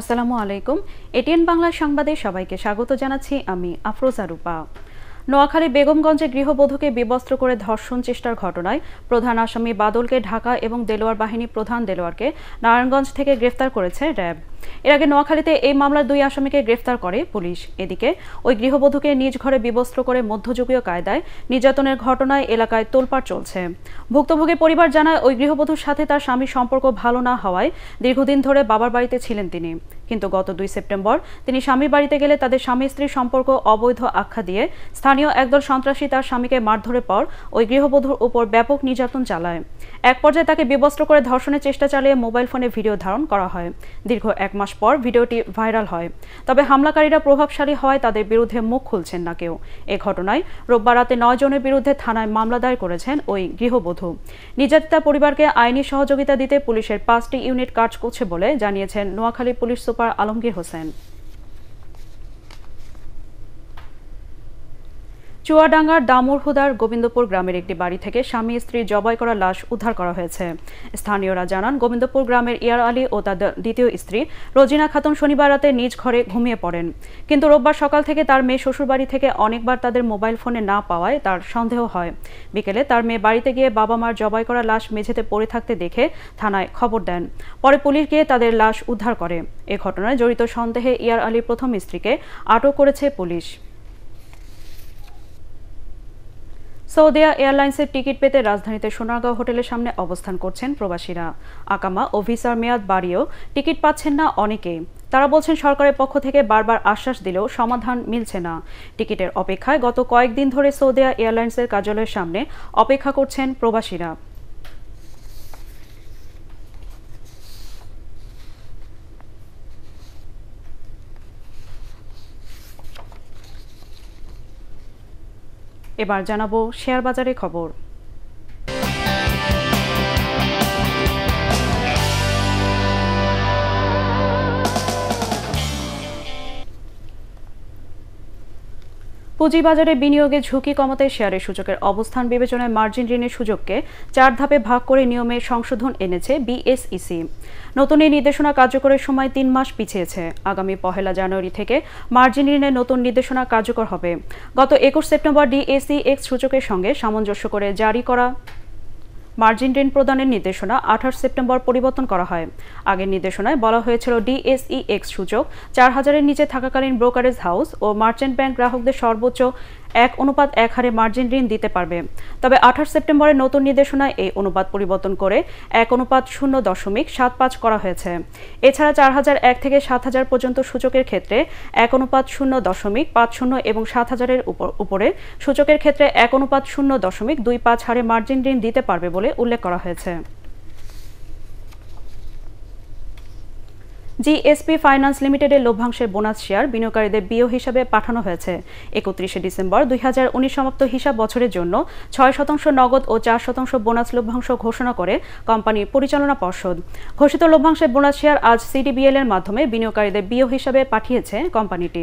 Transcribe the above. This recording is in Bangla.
আসসালামু আলাইকুম এটিএন বাংলা সংবাদে সবাইকে স্বাগত জানাচ্ছি আমি আফরোজা রূপা নোয়াখালী বেগমগঞ্জে গৃহবধূকে বিবস্ত্র করে ধর্ষণ চেষ্টার ঘটনায় প্রধান আসামি বাদলকে ঢাকা এবং দেলোয়ার বাহিনী প্রধান দেলোয়ারকে নারায়ণগঞ্জ থেকে গ্রেফতার করেছে র্যাব এর আগে নোয়াখালীতে এই মামলার দুই আসামিকে গ্রেফতার করে পুলিশ এদিকে ওই গৃহবধূকে নিজ ঘরে বিবস্ত্র করে মধ্যযুগীয় কায়দায় নির্যাতনের ঘটনায় এলাকায় তোলপাড় চলছে ভুক্তভোগী পরিবার জানায় ওই গৃহবধূর সাথে তার স্বামীর সম্পর্ক ভালো না হওয়ায় দীর্ঘদিন ধরে বাবার বাড়িতে ছিলেন তিনি কিন্তু গত দুই সেপ্টেম্বর তিনি স্বামী বাড়িতে গেলে তাদের স্বামী স্ত্রীর সম্পর্ক অবৈধ আখ্যা দিয়ে স্থানীয় একদল সন্ত্রাসী তার স্বামীকে মারধরের পর ওই গৃহবধূর উপর ব্যাপক নির্যাতন চালায় এক পর্যায়ে তাকে বিবস্ত্র করে ধর্ষণের চেষ্টা চালিয়ে মোবাইল ফোনে ভিডিও ধারণ করা হয় দীর্ঘ এক মাস পর ভিডিওটি ভাইরাল হয় তবে হামলাকারীরা প্রভাবশালী হয় তাদের বিরুদ্ধে মুখ খুলছেন না কেউ এ ঘটনায় রোববার রাতে নয় জনের বিরুদ্ধে থানায় মামলা দায়ের করেছেন ওই গৃহবধূ নির্যাতিতা পরিবারকে আইনি সহযোগিতা দিতে পুলিশের পাঁচটি ইউনিট কাজ করছে বলে জানিয়েছেন নোয়াখালী পুলিশ সুপার আলমগীর হোসেন চুয়াডাঙ্গার দামুরহুদার গোবিন্দপুর গ্রামের একটি বাড়ি থেকে স্বামী স্ত্রী জবাই করা লাশ উদ্ধার করা হয়েছে স্থানীয়রা জানান গোবিন্দপুর গ্রামের ইয়ার আলী ও তার দ্বিতীয় স্ত্রী রোজিনা খাতুন শনিবার রাতে নিজ ঘরে ঘুমিয়ে পড়েন কিন্তু রোববার সকাল থেকে তার মেয়ে শ্বশুরবাড়ি থেকে অনেকবার তাদের মোবাইল ফোনে না পাওয়ায় তার সন্দেহ হয় বিকেলে তার মেয়ে বাড়িতে গিয়ে বাবা মার জবাই করা লাশ মেঝেতে পড়ে থাকতে দেখে থানায় খবর দেন পরে পুলিশ গিয়ে তাদের লাশ উদ্ধার করে এ ঘটনায় জড়িত সন্দেহে ইয়ার আলীর প্রথম স্ত্রীকে আটক করেছে পুলিশ সৌদিয়া এয়ারলাইন্সের টিকিট পেতে রাজধানীতে সোনারগাঁও হোটেলের সামনে অবস্থান করছেন প্রবাসীরা আকামা ও ভিসার মেয়াদ বাড়িয়েও টিকিট পাচ্ছেন না অনেকেই তারা বলছেন সরকারের পক্ষ থেকে বারবার আশ্বাস দিলেও সমাধান মিলছে না টিকিটের অপেক্ষায় গত কয়েকদিন ধরে সৌদিয়া এয়ারলাইন্সের কার্যালয়ের সামনে অপেক্ষা করছেন প্রবাসীরা এবার জানাবো শেয়ার বাজারে খবর পুঁজিবাজারে বিনিয়োগে ঝুঁকি কমাতে শেয়ারের সূচকের অবস্থান বিবেচনায় মার্জিন ঋণের সুযোগকে চার ধাপে ভাগ করে নিয়মে সংশোধন এনেছে বিএসইসি নতুন এই নির্দেশনা কার্যকরের সময় তিন মাস পিছিয়েছে আগামী পহেলা জানুয়ারি থেকে মার্জিন ঋণের নতুন নির্দেশনা কার্যকর হবে গত একুশ সেপ্টেম্বর ডিএসি এক্স সূচকের সঙ্গে সামঞ্জস্য করে জারি করা মার্জিন ঋণ প্রদানের নির্দেশনা আঠাশ সেপ্টেম্বর পরিবর্তন করা হয় আগের নির্দেশনায় বলা হয়েছিল ডিএসই এক্স সূচক চার হাজারের নিচে থাকাকালীন ব্রোকারেজ হাউস ও মার্চেন্ট ব্যাংক গ্রাহকদের সর্বোচ্চ এক অনুপাত এক হারে মার্জিন ঋণ দিতে পারবে তবে আঠাশ সেপ্টেম্বরের নতুন নির্দেশনায় এই অনুপাত পরিবর্তন করে এক অনুপাত শূন্য দশমিক সাত পাঁচ করা হয়েছে এছাড়া চার হাজার এক থেকে সাত হাজার পর্যন্ত সূচকের ক্ষেত্রে এক অনুপাত শূন্য দশমিক পাঁচ শূন্য এবং সাত হাজারের উপরে সূচকের ক্ষেত্রে এক অনুপাত শূন্য দশমিক দুই পাঁচ হারে মার্জিন ঋণ দিতে পারবে বলে উল্লেখ করা হয়েছে জিএসপি ফাইন্যান্স লিমিটেডের লভ্যাংশের বোনাস শেয়ার বিনিয়োগকারীদের বিও হিসাবে পাঠানো হয়েছে একত্রিশে ডিসেম্বর দুই সমাপ্ত হিসাব বছরের জন্য ছয় শতাংশ নগদ ও চার শতাংশ বোনাস লভ্যাংশ ঘোষণা করে কোম্পানির পরিচালনা পর্ষদ ঘোষিত লভ্যাংশের বোনাস শেয়ার আজ সিডিবিএল এর মাধ্যমে বিনিয়োগকারীদের বিও হিসাবে পাঠিয়েছে কোম্পানিটি